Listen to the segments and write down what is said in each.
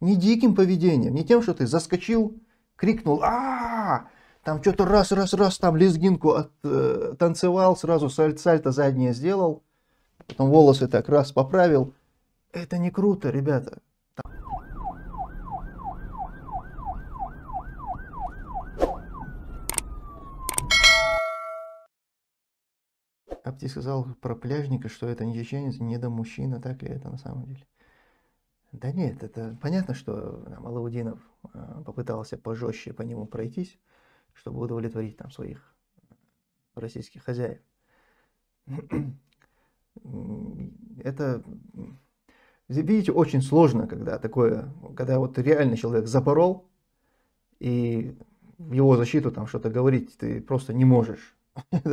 Не диким поведением, не тем, что ты заскочил, крикнул, а, -а, -а там что-то раз, раз, раз, там лезгинку от, э, танцевал, сразу сальто заднее сделал, потом волосы так раз поправил. Это не круто, ребята. Апти сказал про пляжника, что это не чеченец, не до мужчина, так ли это на самом деле? Да нет, это понятно, что там, Алаудинов а, попытался пожестче по нему пройтись, чтобы удовлетворить там своих э, российских хозяев. Это, видите, очень сложно, когда такое, когда вот реально человек запорол, и в его защиту там что-то говорить ты просто не можешь.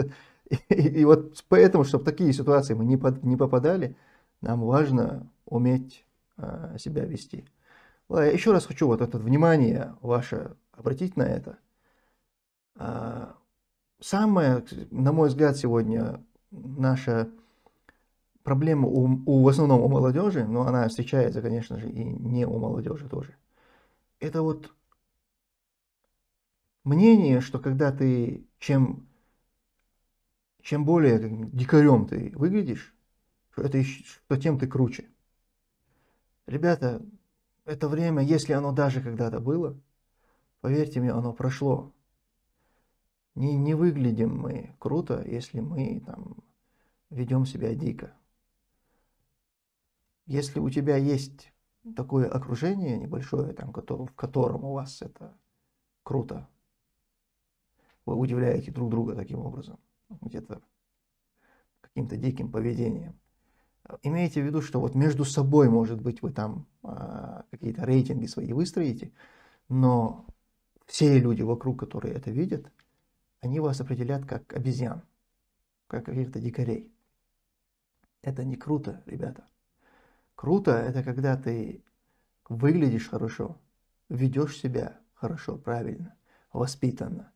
И, вот поэтому, чтобы такие ситуации мы не, под, не попадали, нам важно уметь Э, себя вести. Э, Еще раз хочу вот это внимание ваше обратить на это. Э, Самое, на мой взгляд, сегодня наша проблема у, у, в основном у молодежи, но она встречается, конечно же, и не у молодежи тоже. Это вот мнение, что когда ты чем, чем более как, дикарем ты выглядишь, что, это, что тем ты круче. Ребята, это время, если оно даже когда-то было, поверьте мне, оно прошло. Не, не выглядим мы круто, если мы там ведем себя дико. Если у тебя есть такое окружение небольшое, там, в котором у вас это круто, вы удивляете друг друга таким образом, где-то каким-то диким поведением, имейте в виду, что вот между собой, может быть, вы там э, какие-то рейтинги свои выстроите, но все люди вокруг, которые это видят, они вас определят как обезьян, как каких-то дикарей. Это не круто, ребята. Круто – это когда ты выглядишь хорошо, ведешь себя хорошо, правильно, воспитанно.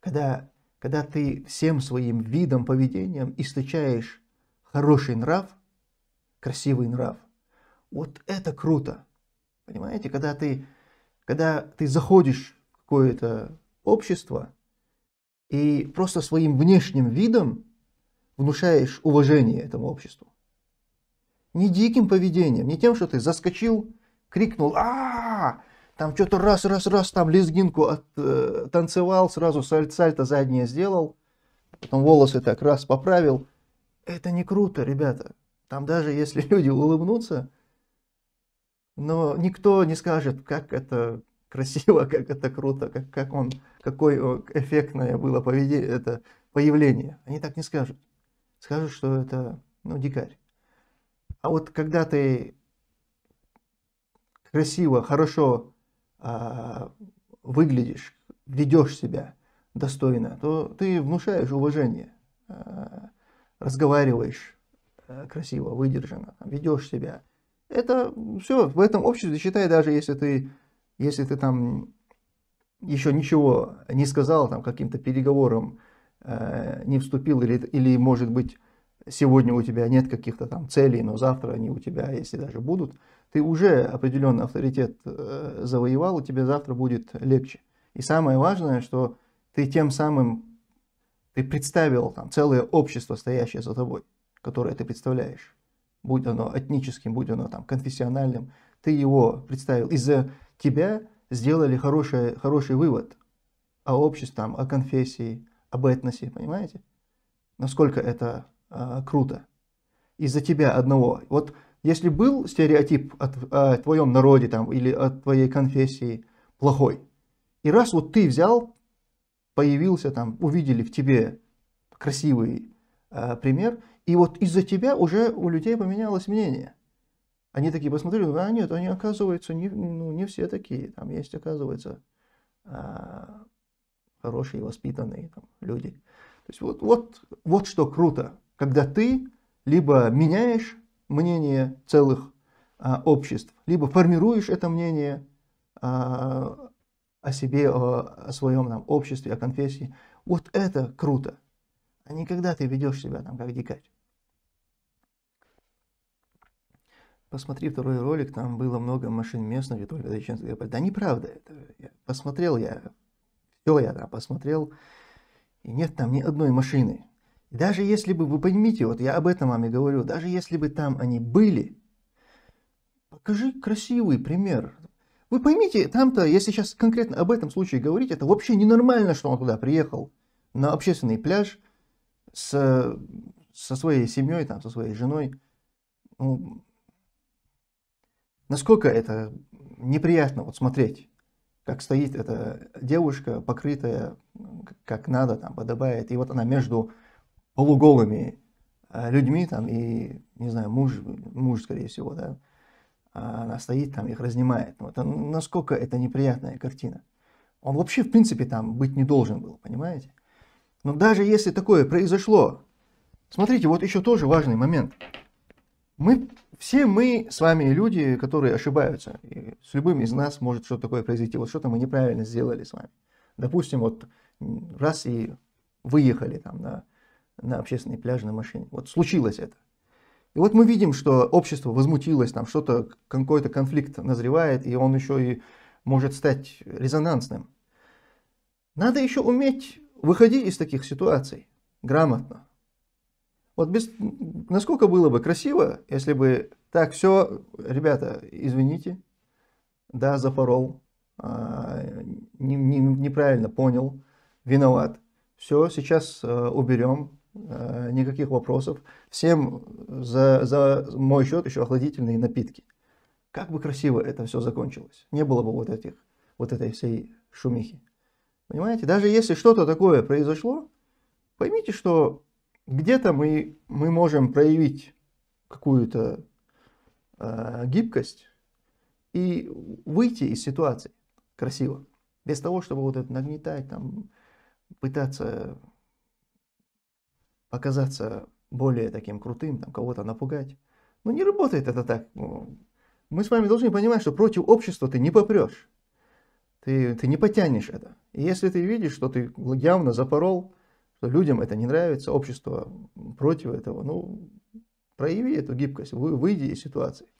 Когда, когда ты всем своим видом, поведением источаешь хороший нрав – красивый нрав. Вот это круто. Понимаете, когда ты, когда ты заходишь в какое-то общество и просто своим внешним видом внушаешь уважение этому обществу. Не диким поведением, не тем, что ты заскочил, крикнул, а, -а, -а, там что-то раз, раз, раз, там лезгинку от, э, танцевал, сразу саль, сальто заднее сделал, потом волосы так раз поправил. Это не круто, ребята. Там даже если люди улыбнутся, но никто не скажет, как это красиво, как это круто, как, как он, какое эффектное было поведение, это появление. Они так не скажут. Скажут, что это ну, дикарь. А вот когда ты красиво, хорошо а, выглядишь, ведешь себя достойно, то ты внушаешь уважение, а, разговариваешь Э, красиво, выдержано, там, ведешь себя. Это все в этом обществе, считай, даже если ты, если ты там еще ничего не сказал, там каким-то переговором э, не вступил, или, или, может быть, сегодня у тебя нет каких-то там целей, но завтра они у тебя, если даже будут, ты уже определенный авторитет э, завоевал, и тебе завтра будет легче. И самое важное, что ты тем самым ты представил там целое общество, стоящее за тобой которое ты представляешь, будь оно этническим, будь оно там конфессиональным, ты его представил. Из-за тебя сделали хороший, хороший вывод о обществе, там, о конфессии, об этносе, понимаете? Насколько это э, круто. Из-за тебя одного. Вот если был стереотип о, о твоем народе там, или о твоей конфессии плохой, и раз вот ты взял, появился там, увидели в тебе красивый э, пример, и вот из-за тебя уже у людей поменялось мнение. Они такие посмотрели, а нет, они, оказывается, не, ну, не все такие. Там есть, оказывается, а, хорошие, воспитанные там, люди. То есть вот, вот, вот что круто, когда ты либо меняешь мнение целых а, обществ, либо формируешь это мнение а, о себе, о, о своем там, обществе, о конфессии. Вот это круто, а не когда ты ведешь себя там как дикарь. посмотри второй ролик, там было много машин местных, и только зачем? Я говорю, да неправда это. Я посмотрел я, все я там посмотрел, и нет там ни одной машины. И даже если бы, вы поймите, вот я об этом вам и говорю, даже если бы там они были, покажи красивый пример. Вы поймите, там-то, если сейчас конкретно об этом случае говорить, это вообще ненормально, что он туда приехал, на общественный пляж, с, со своей семьей, там, со своей женой. Ну, Насколько это неприятно вот смотреть, как стоит эта девушка, покрытая как надо, там, подобает, и вот она между полуголыми э, людьми, там, и, не знаю, муж, муж, скорее всего, да, а она стоит там, их разнимает. Вот, насколько это неприятная картина. Он вообще, в принципе, там быть не должен был, понимаете? Но даже если такое произошло, смотрите, вот еще тоже важный момент. Мы все мы с вами люди, которые ошибаются. И с любым из нас может что-то такое произойти. Вот что-то мы неправильно сделали с вами. Допустим, вот раз и выехали там на, на общественный пляж на машине. Вот случилось это. И вот мы видим, что общество возмутилось, там что-то, какой-то конфликт назревает, и он еще и может стать резонансным. Надо еще уметь выходить из таких ситуаций грамотно, вот без... насколько было бы красиво, если бы так, все, ребята, извините, да, запорол, а, не, не, неправильно понял, виноват. Все, сейчас а, э, уберем, а, э, никаких вопросов. Всем за, за мой счет еще охладительные напитки. Как бы красиво это все закончилось. Не было бы вот этих, вот этой всей шумихи. Понимаете, даже если что-то такое произошло, поймите, что где-то мы, мы можем проявить какую-то э, гибкость и выйти из ситуации красиво, без того, чтобы вот это нагнетать, там, пытаться показаться более таким крутым, там, кого-то напугать. Но ну, не работает это так. Ну, мы с вами должны понимать, что против общества ты не попрешь. Ты, ты не потянешь это. И если ты видишь, что ты явно запорол что людям это не нравится, общество против этого. Ну, прояви эту гибкость, выйди из ситуации.